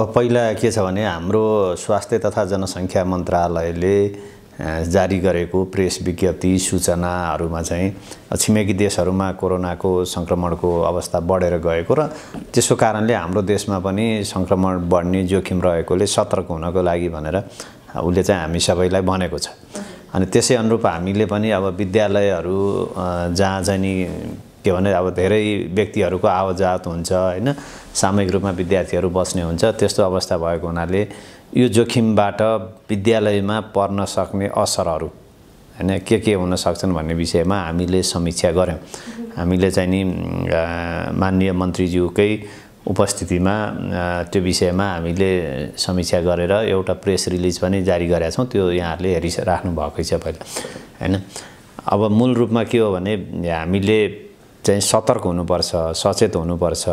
अब पहिला के छ भने हाम्रो स्वास्थ्य तथा जनसङ्ख्या मन्त्रालयले जारी गरेको प्रेस विज्ञप्ति सूचनाहरूमा चाहिँ छिमेकी देशहरूमा कोरोनाको सङ्क्रमणको अवस्था बढेर गएको र त्यसको कारणले हाम्रो देशमा पनि सङ्क्रमण बढ्ने जोखिम रहेकोले सतर्क हुनको लागि भनेर उसले चाहिँ हामी सबैलाई भनेको छ अनि त्यसै अनुरूप हामीले पनि अब विद्यालयहरू जहाँ चाहिँ नि के भने अब धेरै व्यक्तिहरूको आवाजात हुन्छ होइन सामूहिक रूपमा विद्यार्थीहरू बस्ने हुन्छ त्यस्तो अवस्था भएको हुनाले यो जोखिमबाट विद्यालयमा पर्न सक्ने असरहरू होइन के के हुन सक्छन् भन्ने विषयमा हामीले समीक्षा गऱ्यौँ हामीले चाहिँ नि माननीय मन्त्रीज्यूकै उपस्थितिमा त्यो विषयमा हामीले समीक्षा गरेर एउटा प्रेस रिलिज पनि जारी गरेका छौँ त्यो यहाँहरूले राख्नु भएकै छ पहिला होइन अब मूल रूपमा के हो भने हामीले चाहिँ सतर्क हुनुपर्छ सचेत हुनुपर्छ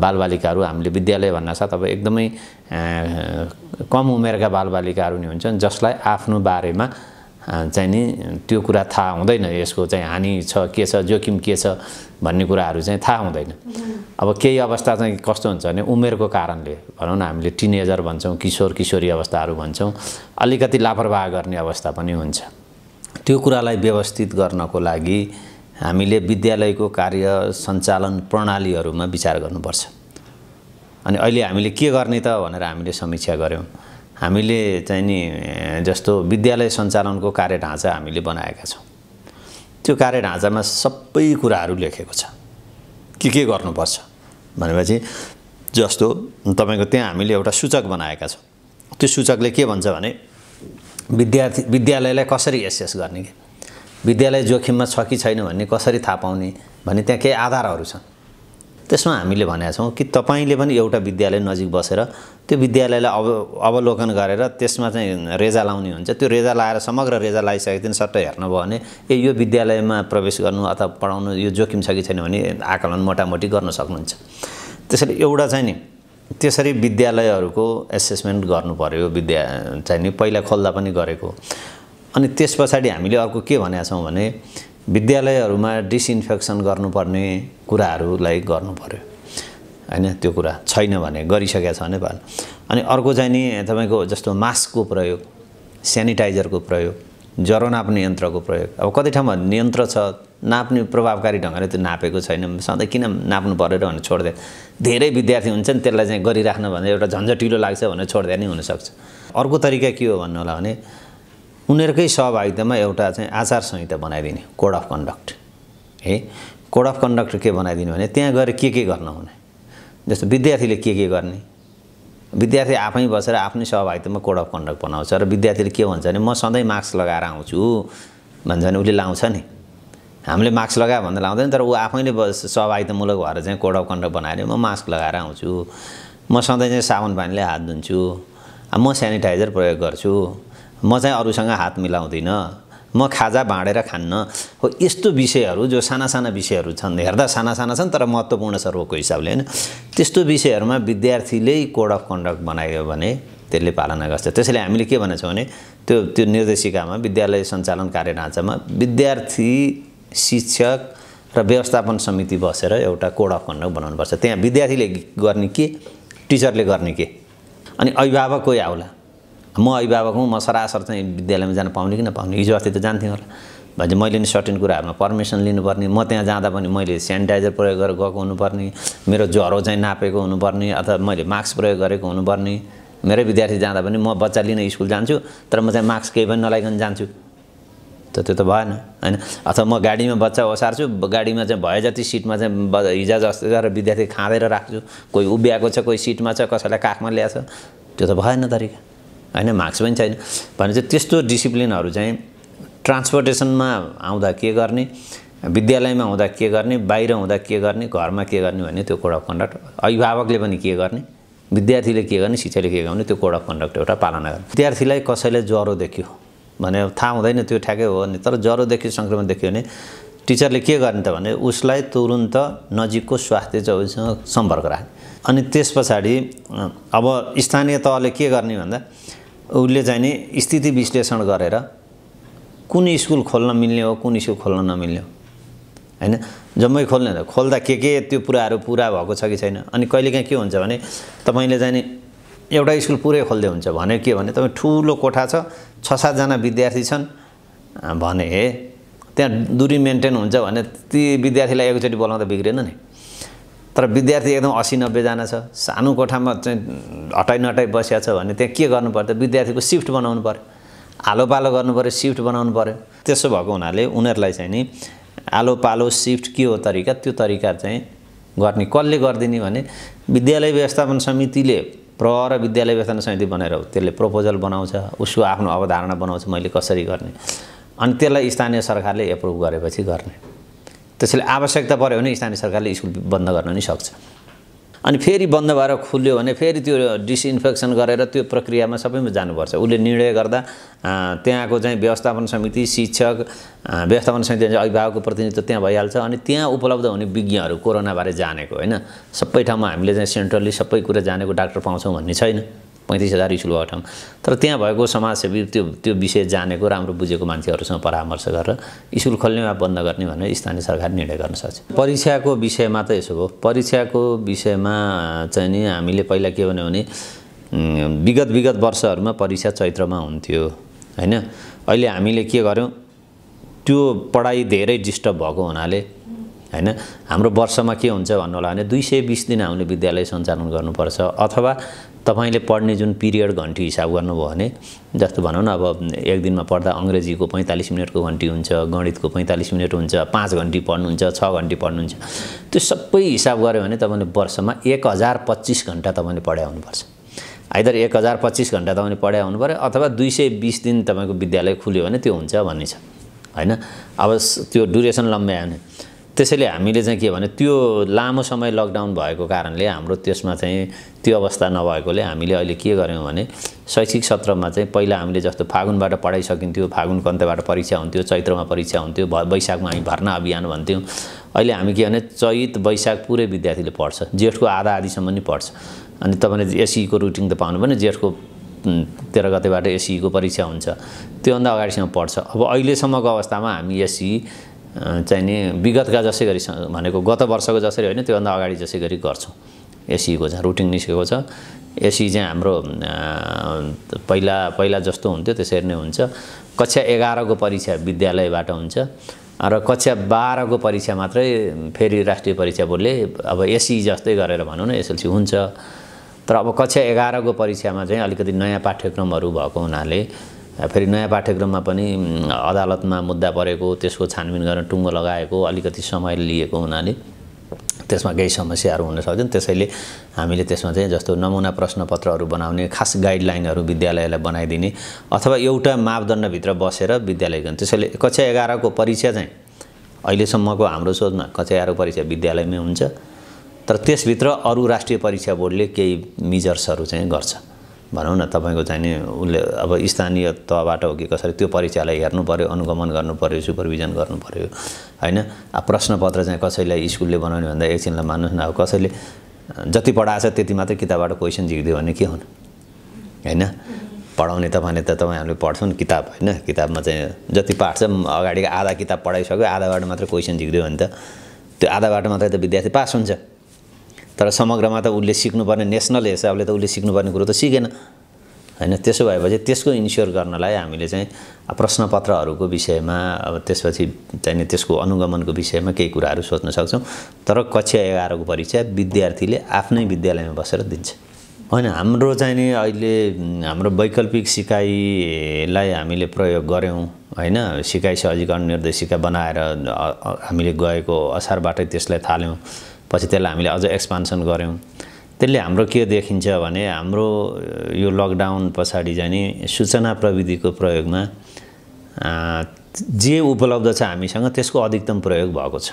बालबालिकाहरू हामीले विद्यालय भन्नासाथ अब एकदमै कम उमेरका बालबालिकाहरू नि हुन्छन् जसलाई आफ्नो बारेमा चाहिँ नि त्यो कुरा थाहा हुँदैन यसको चाहिँ हानि छ के छ जोखिम के छ भन्ने कुराहरू चाहिँ थाहा हुँदैन अब केही अवस्था चाहिँ कस्तो हुन्छ भने उमेरको कारणले भनौँ न हामीले टिनेजर भन्छौँ किशोर किशोरी अवस्थाहरू भन्छौँ अलिकति लापरवाह गर्ने अवस्था पनि हुन्छ त्यो कुरालाई व्यवस्थित गर्नको लागि हामीले विद्यालयको कार्य सञ्चालन प्रणालीहरूमा विचार गर्नुपर्छ अनि अहिले हामीले के गर्ने त भनेर हामीले समीक्षा गऱ्यौँ हामीले चाहिँ नि जस्तो विद्यालय सञ्चालनको कार्य ढाँचा हामीले बनाएका छौँ त्यो कार्य ढाँचामा सबै कुराहरू लेखेको छ के के गर्नुपर्छ भनेपछि जस्तो तपाईँको त्यहाँ हामीले एउटा सूचक बनाएका छौँ त्यो सूचकले के भन्छ भने विद्यार्थी विद्यालयलाई कसरी एसेस गर्ने कि विद्यालय जोखिममा छ कि छैन भन्ने कसरी थाहा पाउने भन्ने त्यहाँ केही आधारहरू छन् त्यसमा हामीले भनेका छौँ कि तपाईँले पनि एउटा विद्यालय नजिक बसेर त्यो विद्यालयलाई अब अवलोकन गरेर त्यसमा चाहिँ रेजा लाउने हुन्छ त्यो रेजा लाएर समग्र रेजा लगाइसकेको दिन सट्ट हेर्नुभयो भने ए यो विद्यालयमा प्रवेश गर्नु अथवा पढाउनु यो जोखिम छ कि छैन भने आकलन मोटामोटी गर्न सक्नुहुन्छ त्यसरी एउटा चाहिँ नि त्यसरी विद्यालयहरूको एसेसमेन्ट गर्नु पऱ्यो विद्या चाहिँ नि पहिला खोल्दा पनि गरेको अनि त्यस पछाडि हामीले अर्को के भनेका छौँ भने विद्यालयहरूमा डिसइन्फेक्सन गर्नुपर्ने कुराहरूलाई गर्नुपऱ्यो होइन त्यो कुरा छैन भने गरिसकेका छ भने अनि अर्को चाहिँ नि तपाईँको जस्तो मास्कको प्रयोग सेनिटाइजरको प्रयोग ज्वरो नाप्ने यन्त्रको प्रयोग अब कति ठाउँमा नियन्त्र छ नाप्ने प्रभावकारी ढङ्गले त्यो नापेको छैन सधैँ किन नाप्नु पऱ्यो र भने छोडिदिए धेरै विद्यार्थी हुन्छन् त्यसलाई चाहिँ गरिराख्नु भने एउटा झन्झटिलो लाग्छ भनेर छोडिदिए नै हुनसक्छ अर्को तरिका के हो भन्नु होला भने उनीहरूकै सहभागितामा एउटा चाहिँ आचार संहिता बनाइदिने कोड अफ कन्डक्ट है कोड अफ कन्डक्ट के बनाइदिने भने त्यहाँ गएर के के गर्न हुने जस्तो विद्यार्थीले के के गर्ने विद्यार्थी आफै बसेर आफ्नै सहभागितामा कोड अफ कन्डक्ट बनाउँछ र विद्यार्थीले के भन्छ भने म सधैँ मास्क लगाएर आउँछु भन्छ भने उसले लाउँछ नि हामीले मास्क लगायो भन्दा लाउँदैन तर ऊ आफैले सहभागितामूलक भएर चाहिँ कोड अफ कन्डक्ट बनाएर म मास्क लगाएर आउँछु म सधैँ चाहिँ साबुन पानीले हात धुन्छु म सेनिटाइजर प्रयोग गर्छु म चाहिँ अरूसँग हात मिलाउँदिनँ म खाजा बाँडेर खान्न हो यस्तो विषयहरू जो साना साना विषयहरू छन् हेर्दा साना साना छन् तर महत्त्वपूर्ण सरको हिसाबले होइन त्यस्तो विषयहरूमा विद्यार्थीले कोड अफ कन्डक्ट बनायो भने त्यसले पालना गर्छ त्यसैले हामीले के भनेछौँ भने त्यो त्यो निर्देशिकामा विद्यालय सञ्चालन कार्य ढाँचामा विद्यार्थी शिक्षक र व्यवस्थापन समिति बसेर एउटा कोड अफ कन्डक्ट बनाउनुपर्छ त्यहाँ विद्यार्थीले गर्ने के टिचरले गर्ने के अनि अभिभावक कोही आउला म अभिभावक हुँ म सरासर चाहिँ विद्यालयमा जान पाउने कि नपाउने हिजो अस्ति त जान्थेँ होला भने मैले नि सर्टेन कुराहरूमा पर्मिसन लिनुपर्ने म त्यहाँ जाँदा पनि मैले सेनिटाइजर प्रयोग गरेर गएको हुनुपर्ने मेरो ज्वरो चाहिँ नापेको हुनुपर्ने अथवा मैले मास्क प्रयोग गरेको हुनुपर्ने मेरै विद्यार्थी जाँदा पनि म बच्चा लिन स्कुल जान्छु तर म चाहिँ मास्क केही पनि नलाइकन जान्छु त त्यो त भएन होइन अथवा म गाडीमा बच्चा ओसार्छु गाडीमा चाहिँ भए जति सिटमा चाहिँ हिजो जस्तो गरेर विद्यार्थी खाँदै राख्छु कोही उभिएको छ कोही सिटमा छ कसैलाई काखमा ल्याएको छ त्यो त भएन तरिका होइन मार्क्स पनि छैन भने चाहिँ त्यस्तो डिसिप्लिनहरू चाहिँ ट्रान्सपोर्टेसनमा आउँदा के गर्ने विद्यालयमा हुँदा के गर्ने बाहिर हुँदा के गर्ने घरमा के गर्ने भन्ने त्यो कोड अफ कन्डक्ट अभिभावकले पनि के गर्ने विद्यार्थीले के गर्ने शिक्षाले के गर्ने त्यो कोड अफ कन्डक्ट एउटा पालना गर्ने विद्यार्थीलाई कसैले ज्वरो देख्यो भने थाहा हुँदैन त्यो ठ्याक्कै हो भने तर ज्वरो देख्यो सङ्क्रमण देख्यो भने टिचरले के गर्ने त भने उसलाई तुरुन्त नजिकको स्वास्थ्य चौकीसँग सम्पर्क राख्ने अनि त्यस पछाडि अब स्थानीय तहले के गर्ने भन्दा उसले नि स्थिति विश्लेषण गरेर कुन स्कुल खोल्न मिल्ने हो कुन स्कुल खोल्न नमिल्ने हो होइन जम्मै खोल्ने हो खोल्दा के के त्यो कुराहरू पुरा भएको छ कि छैन अनि कहिलेकाहीँ के हुन्छ भने तपाईँले जाने एउटा स्कुल पुरै खोल्दै हुन्छ भने के भने तपाईँ ठुलो कोठा छ छ सातजना विद्यार्थी छन् भने त्यहाँ दुरी मेन्टेन हुन्छ भने ती विद्यार्थीलाई एकचोटि बोलाउँदा बिग्रेन नि तर विद्यार्थी एकदम असी नब्बेजना छ सानो कोठामा चाहिँ हटाइ नटाइ बसिया छ भने त्यहाँ के गर्नु पर्यो विद्यार्थीको सिफ्ट बनाउनु पऱ्यो आलो पालो गर्नु पऱ्यो सिफ्ट बनाउनु पऱ्यो त्यसो भएको हुनाले उनीहरूलाई चाहिँ नि आलो पालो सिफ्ट के हो तरिका त्यो तरिका चाहिँ गर्ने कसले गरिदिने भने विद्यालय व्यवस्थापन समितिले प्रहर विद्यालय व्यवस्थापन समिति बनाएर त्यसले प्रपोजल बनाउँछ उसको आफ्नो अवधारणा बनाउँछ मैले कसरी गर्ने अनि त्यसलाई स्थानीय सरकारले एप्रुभ गरेपछि गर्ने त्यसैले आवश्यकता पऱ्यो भने स्थानीय सरकारले स्कुल बन्द गर्न नि सक्छ अनि फेरि बन्द भएर खुल्यो भने फेरि त्यो डिसइन्फेक्सन गरेर त्यो प्रक्रियामा सबैमा जानुपर्छ उसले निर्णय गर्दा त्यहाँको चाहिँ व्यवस्थापन समिति शिक्षक व्यवस्थापन समिति अभिभावकको प्रतिनिधित्व त्यहाँ भइहाल्छ अनि त्यहाँ उपलब्ध हुने विज्ञहरू कोरोनाबारे जानेको होइन सबै ठाउँमा हामीले चाहिँ सेन्ट्रली सबै कुरा जानेको डाक्टर पाउँछौँ भन्ने छैन पैँतिस हजार स्कुलको हटाउँ तर त्यहाँ भएको समाजसेवी त्यो त्यो विषय जानेको राम्रो बुझेको मान्छेहरूसँग परामर्श गरेर स्कुल खोल्ने वा बन्द गर्ने भनेर स्थानीय सरकार निर्णय गर्न सक्छ परीक्षाको विषयमा त यसो भयो परीक्षाको विषयमा चाहिँ नि हामीले पहिला के भन्यो भने विगत विगत वर्षहरूमा परीक्षा चैत्रमा हुन्थ्यो होइन अहिले हामीले के गर्यौँ त्यो पढाइ धेरै डिस्टर्ब भएको हुनाले होइन हाम्रो वर्षमा के हुन्छ भन्नु होला भने दुई सय बिस दिन हामीले विद्यालय सञ्चालन गर्नुपर्छ अथवा तपाईँले पढ्ने जुन पिरियड घन्टी हिसाब गर्नुभयो भने जस्तो भनौँ न अब एक दिनमा पढ्दा अङ्ग्रेजीको पैँतालिस मिनटको घन्टी हुन्छ गणितको पैँतालिस मिनट हुन्छ पाँच घन्टी पढ्नुहुन्छ छ घन्टी पढ्नुहुन्छ त्यो सबै हिसाब गऱ्यो भने तपाईँले वर्षमा एक हजार पच्चिस घन्टा तपाईँले पढाइ हुनुपर्छ आइदर एक हजार पच्चिस घन्टा तपाईँले पढाइ हुनु पऱ्यो अथवा दुई सय बिस दिन तपाईँको विद्यालय खुल्यो भने त्यो हुन्छ भन्ने छ होइन अब त्यो ड्युरेसन लम्ब्यायो भने त्यसैले हामीले चाहिँ के भने त्यो लामो समय लकडाउन भएको कारणले हाम्रो त्यसमा चाहिँ त्यो अवस्था नभएकोले हामीले अहिले के गऱ्यौँ भने शैक्षिक सत्रमा चाहिँ पहिला हामीले जस्तो फागुनबाट पढाइ सकिन्थ्यो फागुनको अन्त्यबाट परीक्षा हुन्थ्यो चैत्रमा परीक्षा हुन्थ्यो भ वैशाखमा हामी भर्ना अभियान भन्थ्यौँ अहिले हामी के भने चैत वैशाख पुरै विद्यार्थीले पढ्छ जेठको आधा आधीसम्म नि पढ्छ अनि तपाईँले एसईको रुटिन त पाउनु भने जेठको तेह्र गतेबाट एसईको परीक्षा हुन्छ त्योभन्दा अगाडिसम्म पढ्छ अब अहिलेसम्मको अवस्थामा हामी एसई चाहिँ नि विगतका जसै गरी भनेको गत वर्षको जसरी होइन त्योभन्दा अगाडि जसै गरी गर्छौँ एसीको चाहिँ रुटिन निस्केको छ एसी चाहिँ हाम्रो पहिला पहिला जस्तो हुन्थ्यो त्यसरी नै हुन्छ कक्षा एघारको परीक्षा विद्यालयबाट हुन्छ र कक्षा बाह्रको परीक्षा मात्रै फेरि राष्ट्रिय परीक्षा बोर्डले अब एसी जस्तै गरेर भनौँ न एसएलसी हुन्छ तर अब कक्षा एघारको परीक्षामा चाहिँ अलिकति नयाँ पाठ्यक्रमहरू भएको हुनाले फेरि नयाँ पाठ्यक्रममा पनि अदालतमा मुद्दा परेको त्यसको छानबिन गर्न टुङ्गो लगाएको अलिकति समय लिएको हुनाले त्यसमा केही समस्याहरू हुन सक्छन् त्यसैले हामीले त्यसमा चाहिँ जस्तो नमुना प्रश्नपत्रहरू बनाउने खास गाइडलाइनहरू विद्यालयलाई बनाइदिने अथवा एउटा मापदण्डभित्र बसेर विद्यालय गर्ने त्यसैले कक्षा एघारको परीक्षा चाहिँ अहिलेसम्मको हाम्रो सोचमा कक्षा एघारको परीक्षा विद्यालयमै हुन्छ तर त्यसभित्र अरू राष्ट्रिय परीक्षा बोर्डले केही मिजर्सहरू चाहिँ गर्छ भनौँ न तपाईँको चाहिँ नि उसले अब स्थानीय तहबाट हो कि कसरी त्यो परीक्षालाई हेर्नु पऱ्यो अनुगमन पऱ्यो सुपरभिजन पऱ्यो होइन अब प्रश्नपत्र चाहिँ कसैलाई स्कुलले बनाउने भन्दा एकछिनलाई मान्नुहोस् न अब कसैले जति पढाएछ त्यति मात्रै किताबबाट क्वेसन झिक्दियो भने के हुन् होइन पढाउने त भने त तपाईँहरूले पढ्छौँ किताब होइन किताबमा चाहिँ जति पाठ छ अगाडिको आधा किताब पढाइसक्यो आधाबाट मात्र क्वेसन झिक्दियो भने त त्यो आधाबाट मात्रै त विद्यार्थी पास हुन्छ तर समग्रमा त उसले सिक्नुपर्ने नेसनल हिसाबले त उसले सिक्नुपर्ने कुरो त सिकेन होइन त्यसो भएपछि त्यसको इन्स्योर गर्नलाई हामीले चाहिँ प्रश्नपत्रहरूको विषयमा अब त्यसपछि चाहिँ त्यसको अनुगमनको विषयमा केही कुराहरू सोच्न सक्छौँ तर कक्षा एघारको परीक्षा विद्यार्थीले आफ्नै विद्यालयमा बसेर दिन्छ होइन हाम्रो चाहिँ नि अहिले हाम्रो वैकल्पिक सिकाइलाई हामीले प्रयोग गऱ्यौँ होइन सिकाइ सहजीकरण निर्देशिका बनाएर हामीले गएको असारबाटै त्यसलाई थाल्यौँ पछि त्यसलाई हामीले अझ एक्सपान्सन गऱ्यौँ त्यसले हाम्रो के देखिन्छ भने हाम्रो यो लकडाउन पछाडि जाने सूचना प्रविधिको प्रयोगमा जे उपलब्ध छ हामीसँग त्यसको अधिकतम प्रयोग भएको छ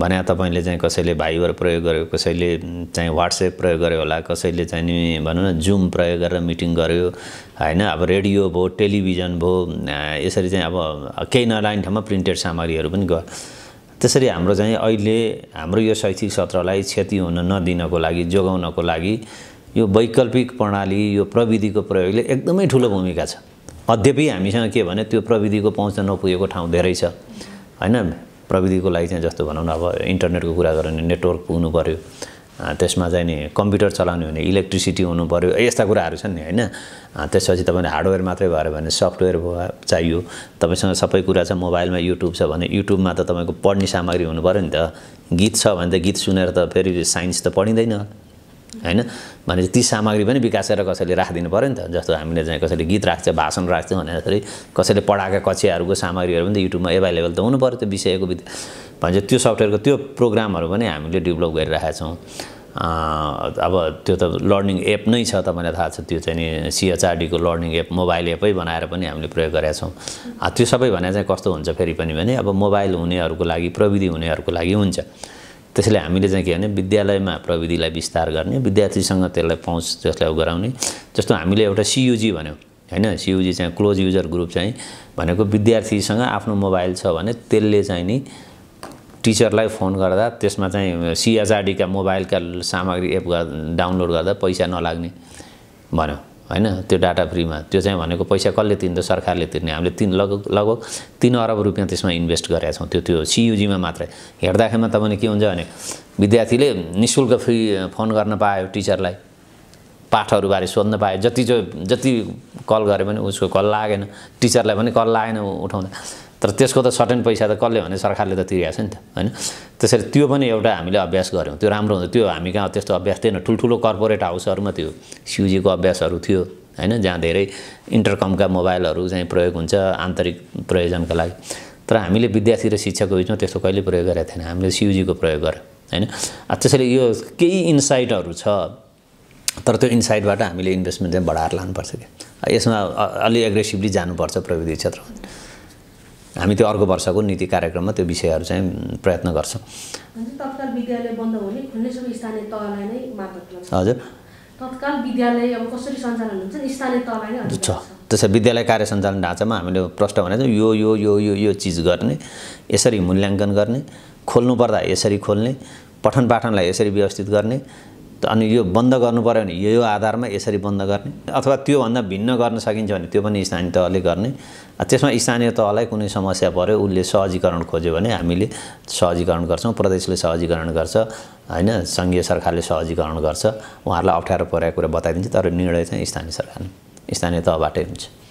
भने तपाईँले चाहिँ कसैले भाइबर प्रयोग गर्यो कसैले चाहिँ वाट्सएप प्रयोग गर्यो होला कसैले चाहिँ नि भनौँ न जुम प्रयोग गरेर मिटिङ गर्यो होइन अब रेडियो भयो टेलिभिजन भयो यसरी चाहिँ अब केही नलाइन ठाउँमा प्रिन्टेड सामग्रीहरू पनि गयो त्यसरी हाम्रो चाहिँ अहिले हाम्रो यो शैक्षिक सत्रलाई क्षति हुन नदिनको लागि जोगाउनको लागि यो वैकल्पिक प्रणाली यो प्रविधिको प्रयोगले एकदमै ठुलो भूमिका छ अद्यपि हामीसँग के भने त्यो प्रविधिको पहुँच नपुगेको ठाउँ धेरै छ होइन प्रविधिको लागि चाहिँ जस्तो भनौँ न अब इन्टरनेटको कुरा गऱ्यो भने नेटवर्क पुग्नु पऱ्यो त्यसमा चाहिँ नि कम्प्युटर चलाउने हो भने इलेक्ट्रिसिटी हुनु पऱ्यो यस्ता कुराहरू छन् नि होइन त्यसपछि तपाईँले हार्डवेयर मात्रै भयो भने सफ्टवेयर भयो चाहियो तपाईँसँग सबै कुरा छ मोबाइलमा युट्युब छ भने युट्युबमा त तपाईँको पढ्ने सामग्री हुनु पऱ्यो नि त गीत छ भने त गीत सुनेर त फेरि साइन्स त पढिँदैन होइन भने ती सामग्री पनि विकास गरेर कसैले राखिदिनु पऱ्यो नि त जस्तो हामीले चाहिँ कसैले गीत राख्छ भाषण राख्छ भनेर कसैले पढाएका कक्षाहरूको सामग्रीहरू पनि त युट्युबमा एभाइलेबल त हुनु पऱ्यो त्यो विषयको भन्छ त्यो सफ्टवेयरको त्यो प्रोग्रामहरू पनि हामीले डेभलप गरिरहेका छौँ अब त्यो त लर्निङ एप नै छ तपाईँलाई थाहा छ त्यो चाहिँ नि सिएचआरडीको लर्निङ एप मोबाइल एपै बनाएर पनि हामीले प्रयोग गरेका छौँ त्यो सबै भने चाहिँ कस्तो हुन्छ फेरि पनि भने अब मोबाइल हुनेहरूको लागि प्रविधि हुनेहरूको लागि हुन्छ त्यसैले हामीले चाहिँ के भने विद्यालयमा प्रविधिलाई विस्तार गर्ने विद्यार्थीसँग त्यसलाई पहुँच त्यसलाई गराउने जस्तो हामीले एउटा सियुजी भन्यौँ होइन सियुजी चाहिँ क्लोज युजर ग्रुप चाहिँ भनेको विद्यार्थीसँग आफ्नो मोबाइल छ भने त्यसले चाहिँ नि टिचरलाई फोन गर्दा त्यसमा चाहिँ सिएचआरडीका मोबाइलका सामग्री एप डाउनलोड गर्दा पैसा नलाग्ने भन्यो होइन त्यो डाटा फ्रीमा त्यो चाहिँ भनेको पैसा कसले तिर्ने सरकारले तिर्ने हामीले तिन लगभग लगभग तिन अरब रुपियाँ त्यसमा इन्भेस्ट गरेका छौँ त्यो त्यो सियुजीमा मात्रै हेर्दाखेरिमा तपाईँले के हुन्छ भने विद्यार्थीले नि शुल्क फ्री फोन गर्न पायो टिचरलाई पाठहरूबारे सोध्न पायो जति जो जति कल गरे पनि उसको कल लागेन टिचरलाई पनि कल लागेन उठाउँदा तर त्यसको त सर्टेन पैसा त कसले भने सरकारले त तिरेको छ नि त होइन त्यसरी त्यो पनि एउटा हामीले अभ्यास गऱ्यौँ त्यो राम्रो हुन्छ त्यो हामी कहाँ त्यस्तो अभ्यास थिएन ठुल्ठुलो कर्पोरेट हाउसहरूमा त्यो सियुजीको अभ्यासहरू थियो होइन जहाँ धेरै इन्टरकमका मोबाइलहरू चाहिँ प्रयोग हुन्छ आन्तरिक प्रयोजनका लागि तर हामीले विद्यार्थी र शिक्षकको बिचमा त्यस्तो कहिले प्रयोग गरेका थिएन हामीले सियुजीको प्रयोग गऱ्यौँ होइन त्यसैले यो केही इन्साइटहरू छ तर त्यो इन्साइटबाट हामीले इन्भेस्टमेन्ट चाहिँ बढाएर लानुपर्छ क्या यसमा अलि एग्रेसिभली जानुपर्छ प्रविधि क्षेत्रमा हामी त्यो अर्को वर्षको नीति कार्यक्रममा त्यो विषयहरू चाहिँ प्रयत्न गर्छौँ हजुर छ त्यसै विद्यालय कार्य सञ्चालन ढाँचामा हामीले प्रश्न भनेको यो यो यो यो यो चिज गर्ने यसरी मूल्याङ्कन गर्ने खोल्नुपर्दा यसरी खोल्ने पठन पाठनलाई यसरी व्यवस्थित गर्ने अनि यो बन्द गर्नु पऱ्यो भने यो आधारमा यसरी बन्द गर्ने अथवा त्योभन्दा भिन्न गर्न सकिन्छ भने त्यो पनि स्थानीय तहले गर्ने त्यसमा स्थानीय तहलाई कुनै समस्या पऱ्यो उसले सहजीकरण खोज्यो भने हामीले सहजीकरण गर्छौँ प्रदेशले सहजीकरण गर्छ होइन सङ्घीय सरकारले सहजीकरण गर्छ उहाँहरूलाई अप्ठ्यारो परेको कुरा बताइदिन्छ तर निर्णय चाहिँ स्थानीय सरकार स्थानीय तहबाटै हुन्छ